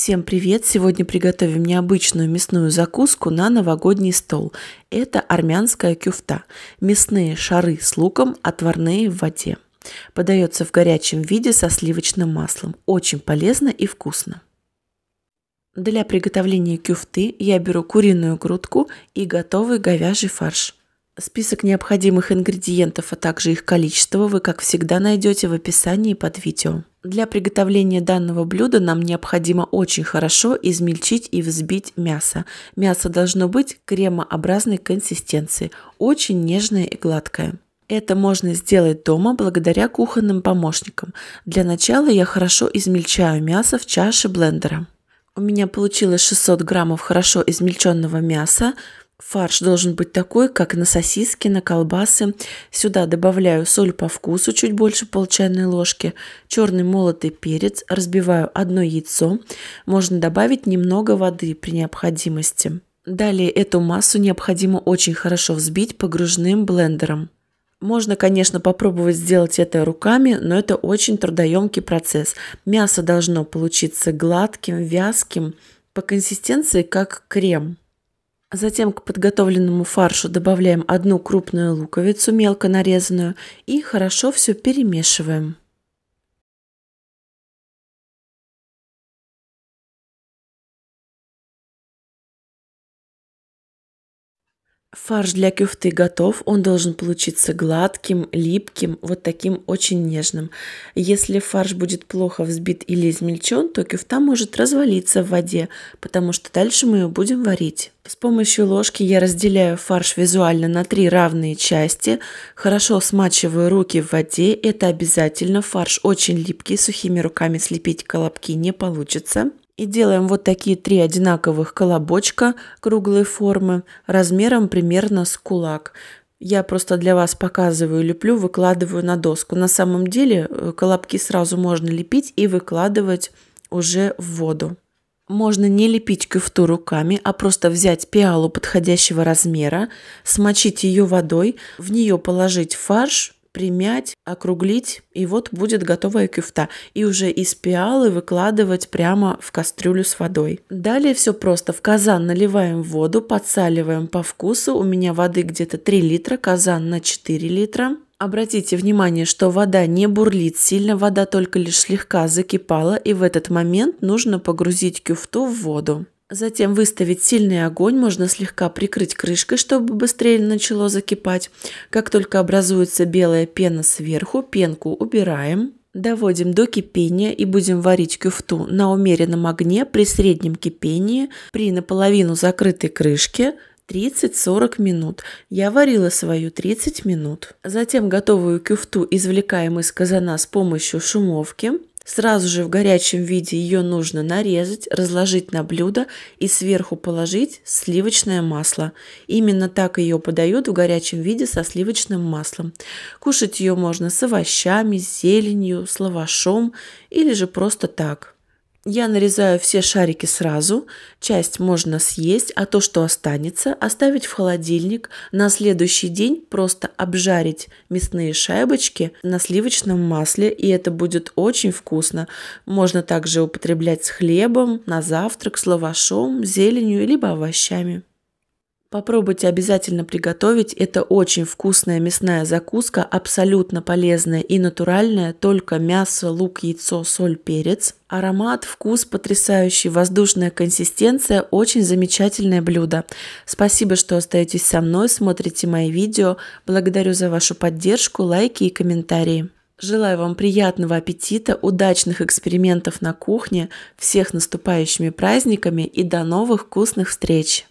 Всем привет! Сегодня приготовим необычную мясную закуску на новогодний стол. Это армянская кюфта. Мясные шары с луком, отварные в воде. Подается в горячем виде со сливочным маслом. Очень полезно и вкусно. Для приготовления кюфты я беру куриную грудку и готовый говяжий фарш. Список необходимых ингредиентов, а также их количество вы, как всегда, найдете в описании под видео. Для приготовления данного блюда нам необходимо очень хорошо измельчить и взбить мясо. Мясо должно быть кремообразной консистенции, очень нежное и гладкое. Это можно сделать дома благодаря кухонным помощникам. Для начала я хорошо измельчаю мясо в чаше блендера. У меня получилось 600 граммов хорошо измельченного мяса, Фарш должен быть такой, как на сосиски, на колбасы. Сюда добавляю соль по вкусу, чуть больше пол чайной ложки, черный молотый перец, разбиваю одно яйцо. Можно добавить немного воды при необходимости. Далее эту массу необходимо очень хорошо взбить погружным блендером. Можно, конечно, попробовать сделать это руками, но это очень трудоемкий процесс. Мясо должно получиться гладким, вязким, по консистенции как крем. Затем к подготовленному фаршу добавляем одну крупную луковицу, мелко нарезанную, и хорошо все перемешиваем. Фарш для кюфты готов, он должен получиться гладким, липким, вот таким очень нежным. Если фарш будет плохо взбит или измельчен, то кюфта может развалиться в воде, потому что дальше мы ее будем варить. С помощью ложки я разделяю фарш визуально на три равные части, хорошо смачиваю руки в воде, это обязательно, фарш очень липкий, сухими руками слепить колобки не получится и делаем вот такие три одинаковых колобочка круглой формы размером примерно с кулак. Я просто для вас показываю, леплю, выкладываю на доску. На самом деле э, колобки сразу можно лепить и выкладывать уже в воду. Можно не лепить кюфту руками, а просто взять пиалу подходящего размера, смочить ее водой, в нее положить фарш – примять, округлить, и вот будет готовая кюфта. И уже из пиалы выкладывать прямо в кастрюлю с водой. Далее все просто. В казан наливаем воду, подсаливаем по вкусу. У меня воды где-то 3 литра, казан на 4 литра. Обратите внимание, что вода не бурлит сильно, вода только лишь слегка закипала, и в этот момент нужно погрузить кюфту в воду. Затем выставить сильный огонь, можно слегка прикрыть крышкой, чтобы быстрее начало закипать. Как только образуется белая пена сверху, пенку убираем. Доводим до кипения и будем варить кюфту на умеренном огне при среднем кипении при наполовину закрытой крышке 30-40 минут. Я варила свою 30 минут. Затем готовую кюфту извлекаем из казана с помощью шумовки. Сразу же в горячем виде ее нужно нарезать, разложить на блюдо и сверху положить сливочное масло. Именно так ее подают в горячем виде со сливочным маслом. Кушать ее можно с овощами, с зеленью, с лавашом или же просто так. Я нарезаю все шарики сразу, часть можно съесть, а то, что останется, оставить в холодильник, на следующий день просто обжарить мясные шайбочки на сливочном масле, и это будет очень вкусно. Можно также употреблять с хлебом, на завтрак, с лавашом, зеленью либо овощами. Попробуйте обязательно приготовить. Это очень вкусная мясная закуска, абсолютно полезная и натуральная, только мясо, лук, яйцо, соль, перец. Аромат, вкус потрясающий, воздушная консистенция, очень замечательное блюдо. Спасибо, что остаетесь со мной, смотрите мои видео. Благодарю за вашу поддержку, лайки и комментарии. Желаю вам приятного аппетита, удачных экспериментов на кухне, всех наступающими праздниками и до новых вкусных встреч!